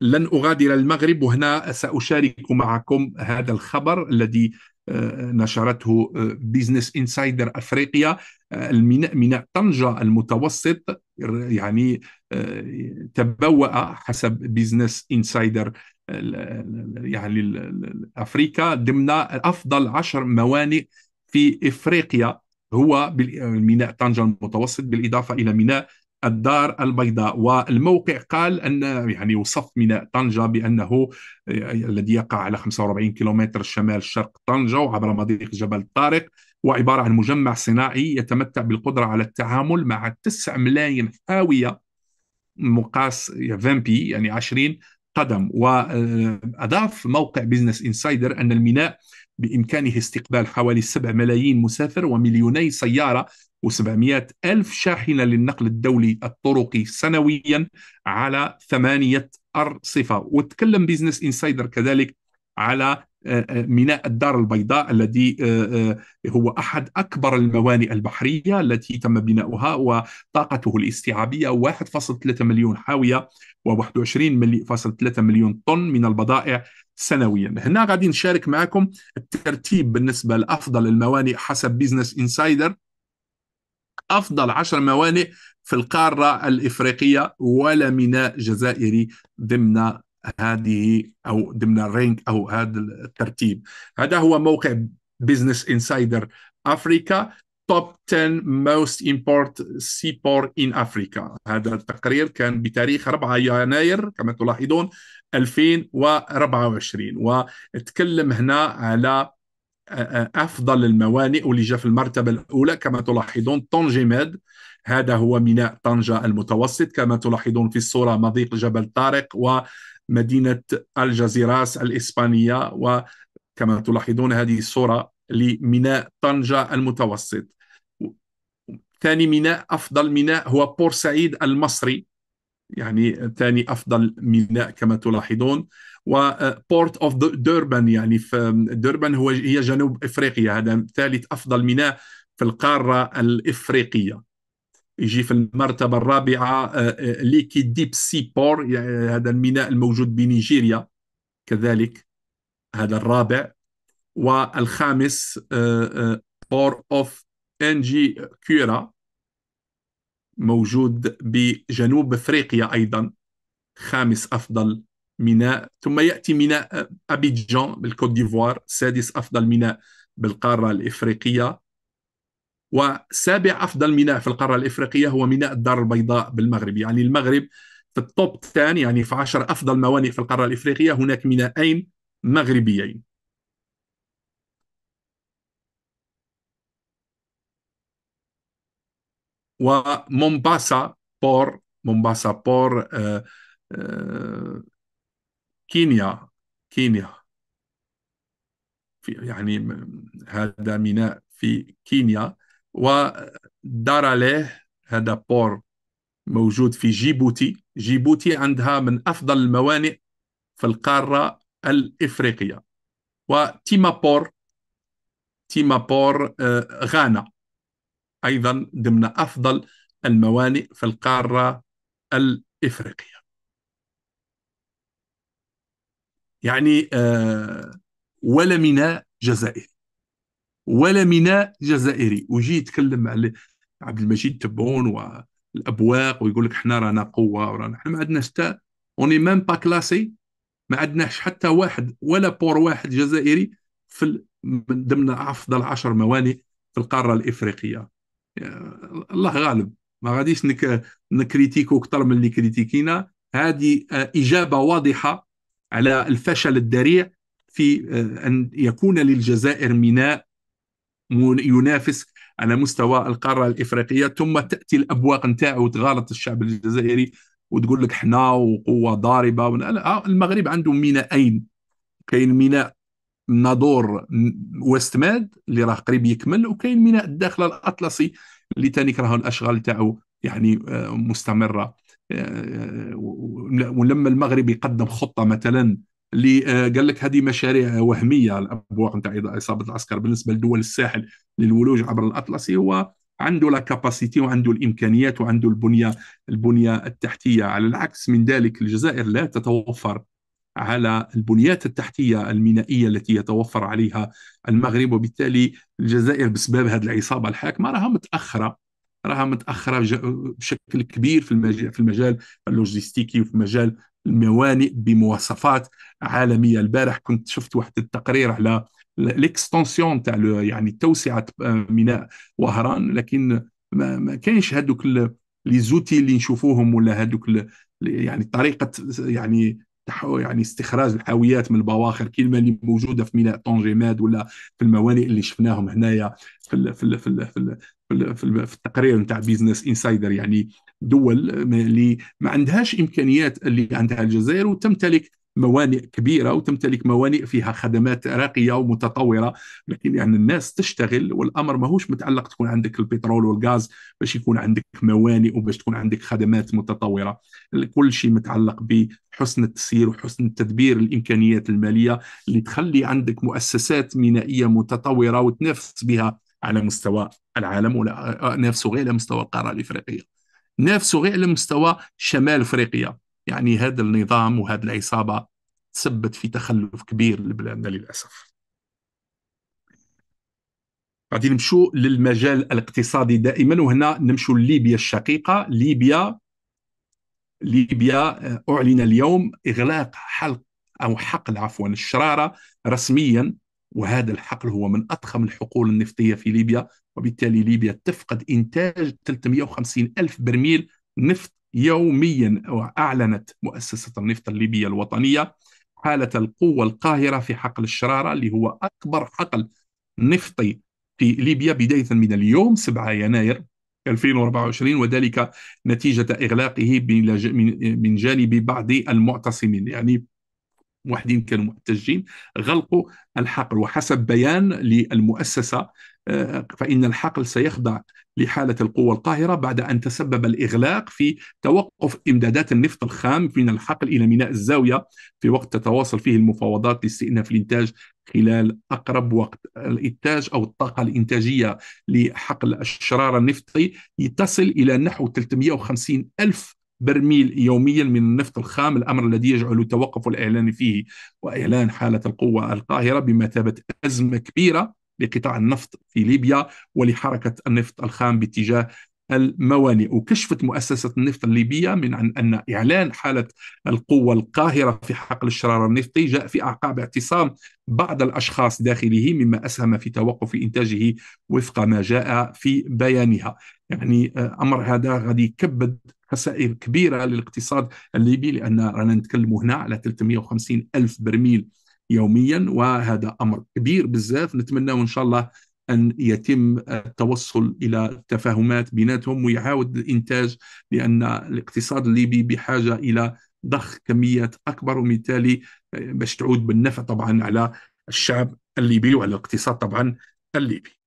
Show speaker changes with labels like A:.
A: لن أغادر المغرب وهنا سأشارك معكم هذا الخبر الذي آه، نشرته بيزنس انسايدر افريقيا الميناء ميناء طنجه المتوسط يعني آه، تبوأ حسب بيزنس انسايدر آه، يعني افريكا ضمن افضل عشر موانئ في افريقيا هو ميناء طنجه المتوسط بالاضافه الى ميناء الدار البيضاء والموقع قال ان يعني وصف ميناء طنجه بانه الذي يقع على 45 كيلومتر شمال شرق طنجه وعبر مضيق جبل طارق وعباره عن مجمع صناعي يتمتع بالقدره على التعامل مع 9 ملايين حاويه مقاس فامبي يعني 20 يعني قدم واضاف موقع بزنس انسايدر ان الميناء بامكانه استقبال حوالي 7 ملايين مسافر ومليوني سياره و700 ألف شاحنة للنقل الدولي الطرقي سنويا على ثمانية أرصفة وتكلم بيزنس إنسايدر كذلك على آه، آه، ميناء الدار البيضاء الذي آه، هو احد اكبر الموانئ البحريه التي تم بناؤها وطاقته الاستيعابيه 1.3 مليون حاويه و21.3 مليون طن من البضائع سنويا هنا غادي نشارك معكم الترتيب بالنسبه لافضل الموانئ حسب بيزنس انسايدر أفضل عشر موانئ في القارة الإفريقية ولا ميناء جزائري ضمن هذه أو ضمن الرينك أو هذا الترتيب هذا هو موقع بزنس انسايدر أفريكا توب 10 موست امبورت سي بور ان افريكا هذا التقرير كان بتاريخ 4 يناير كما تلاحظون 2024 وتكلم هنا على أفضل الموانئ جاء في المرتبة الأولى كما تلاحظون طنجة هذا هو ميناء طنجة المتوسط كما تلاحظون في الصورة مضيق جبل طارق ومدينة الجزيراس الإسبانية وكما تلاحظون هذه الصورة لميناء طنجة المتوسط ثاني ميناء أفضل ميناء هو بورسعيد المصري يعني ثاني أفضل ميناء كما تلاحظون وبورت اوف دوربان يعني في دوربان هو هي جنوب افريقيا هذا ثالث افضل ميناء في القاره الافريقيه يجي في المرتبه الرابعه ليكي ديب سي بور يعني هذا الميناء الموجود بنيجيريا كذلك هذا الرابع والخامس بور اوف انجي كيرا موجود بجنوب افريقيا ايضا خامس افضل ميناء ثم يأتي ميناء أبيجان بالكوت ديفوار سادس أفضل ميناء بالقارة الإفريقية وسابع أفضل ميناء في القارة الإفريقية هو ميناء الدار البيضاء بالمغرب يعني المغرب في التوب 10 يعني في 10 أفضل موانئ في القارة الإفريقية هناك ميناءين مغربيين ومومباسا بور مومباسا بور آه، آه، كينيا كينيا في يعني هذا ميناء في كينيا وداراليه هذا بور موجود في جيبوتي جيبوتي عندها من أفضل الموانئ في القارة الإفريقية وتيمابور تيمابور آه، غانا أيضا ضمن أفضل الموانئ في القارة الإفريقية يعني آه، ولا ميناء جزائري ولا ميناء جزائري ويجي يتكلم على عبد المجيد تبون والابواق ويقول لك حنا رانا قوه ورانا حنا ما عندناش حتى اوني ميم با كلاسي ما عندناش حتى واحد ولا بور واحد جزائري في من ضمن افضل عشر موانئ في القاره الافريقيه الله غالب ما غاديش نكريتيكو اكثر من اللي كريتيكينا هذه آه، اجابه واضحه على الفشل الذريع في آه، أن يكون للجزائر ميناء ينافس على مستوى القارة الإفريقية ثم تأتي الأبواق نتاعو وتغالط الشعب الجزائري وتقول لك حنا وقوة ضاربة آه، المغرب عنده ميناءين كاين ميناء نادور ويست ماد اللي راه قريب يكمل وكاين ميناء الداخل الأطلسي اللي تانيك راهو الأشغال تاعو يعني آه، مستمرة ولما المغرب يقدم خطه مثلا اللي آه، قال لك هذه مشاريع وهميه الابواق نتاع اصابه العسكر بالنسبه لدول الساحل للولوج عبر الاطلسي هو عنده لا كاباسيتي وعنده الامكانيات وعنده البنيه البنيه التحتيه على العكس من ذلك الجزائر لا تتوفر على البنيات التحتيه المينائيه التي يتوفر عليها المغرب وبالتالي الجزائر بسبب هذه العصابه الحاكمه راها متاخره راها متاخره بشكل كبير في المجال في المجال اللوجستيكي وفي مجال الموانئ بمواصفات عالميه البارح كنت شفت واحد التقرير على ليكستونسيون تاع يعني توسعه ميناء وهران لكن ما, ما كاينش هذوك لي زوتي اللي نشوفوهم ولا هذوك يعني طريقه يعني يعني استخراج الحاويات من البواخر كلمه اللي موجوده في ميناء ماد ولا في الموانئ اللي شفناهم هنايا في الـ في الـ في الـ في, الـ في, في, في التقرير نتاع بيزنس انسايدر يعني دول اللي ما عندهاش امكانيات اللي عندها الجزائر وتمتلك موانئ كبيره وتمتلك موانئ فيها خدمات راقيه ومتطوره لكن يعني الناس تشتغل والامر ماهوش متعلق تكون عندك البترول والغاز باش يكون عندك موانئ وباش تكون عندك خدمات متطوره كل شيء متعلق بحسن التسيير وحسن التدبير الامكانيات الماليه اللي تخلي عندك مؤسسات مينائيه متطوره وتنافس بها على مستوى العالم ولا نفسه غير على مستوى القاره الافريقيه نفسه غير على مستوى شمال افريقيا يعني هذا النظام وهذه العصابة تسبت في تخلف كبير لبلادنا للأسف غادي نمشوا للمجال الاقتصادي دائما وهنا نمشوا لليبيا الشقيقة ليبيا ليبيا آه، أعلن اليوم إغلاق حلق أو حقل عفوا الشرارة رسميا وهذا الحقل هو من أضخم الحقول النفطية في ليبيا وبالتالي ليبيا تفقد إنتاج 350 ألف برميل نفط يوميا أعلنت مؤسسة النفط الليبية الوطنية حالة القوة القاهرة في حقل الشرارة اللي هو أكبر حقل نفطي في ليبيا بداية من اليوم 7 يناير 2024 وذلك نتيجة إغلاقه من جانب بعض المعتصمين يعني موحدين كانوا محتجين غلقوا الحقل وحسب بيان للمؤسسة آه، فإن الحقل سيخضع لحالة القوة القاهرة بعد أن تسبب الإغلاق في توقف إمدادات النفط الخام من الحقل إلى ميناء الزاوية في وقت تتواصل فيه المفاوضات لاستئناف الإنتاج خلال أقرب وقت الإنتاج أو الطاقة الإنتاجية لحقل الشرارة النفطي تصل إلى نحو 350 ألف برميل يوميا من النفط الخام الأمر الذي يجعل التوقف الإعلاني فيه وإعلان حالة القوة القاهرة بمثابة أزمة كبيرة لقطاع النفط في ليبيا ولحركة النفط الخام باتجاه الموانئ وكشفت مؤسسة النفط الليبية من عن أن إعلان حالة القوة القاهرة في حقل الشرارة النفطي جاء في أعقاب اعتصام بعض الأشخاص داخله مما أسهم في توقف إنتاجه وفق ما جاء في بيانها يعني آه، أمر هذا غادي يكبد خسائر كبيرة للاقتصاد الليبي لأن رانا نتكلم هنا على 350 ألف برميل يوميا وهذا أمر كبير بزاف نتمنى إن شاء الله أن يتم التوصل إلى تفاهمات بيناتهم ويعاود الإنتاج لأن الاقتصاد الليبي بحاجة إلى ضخ كميات أكبر وبالتالي باش تعود بالنفع طبعا على الشعب الليبي وعلى الاقتصاد طبعا الليبي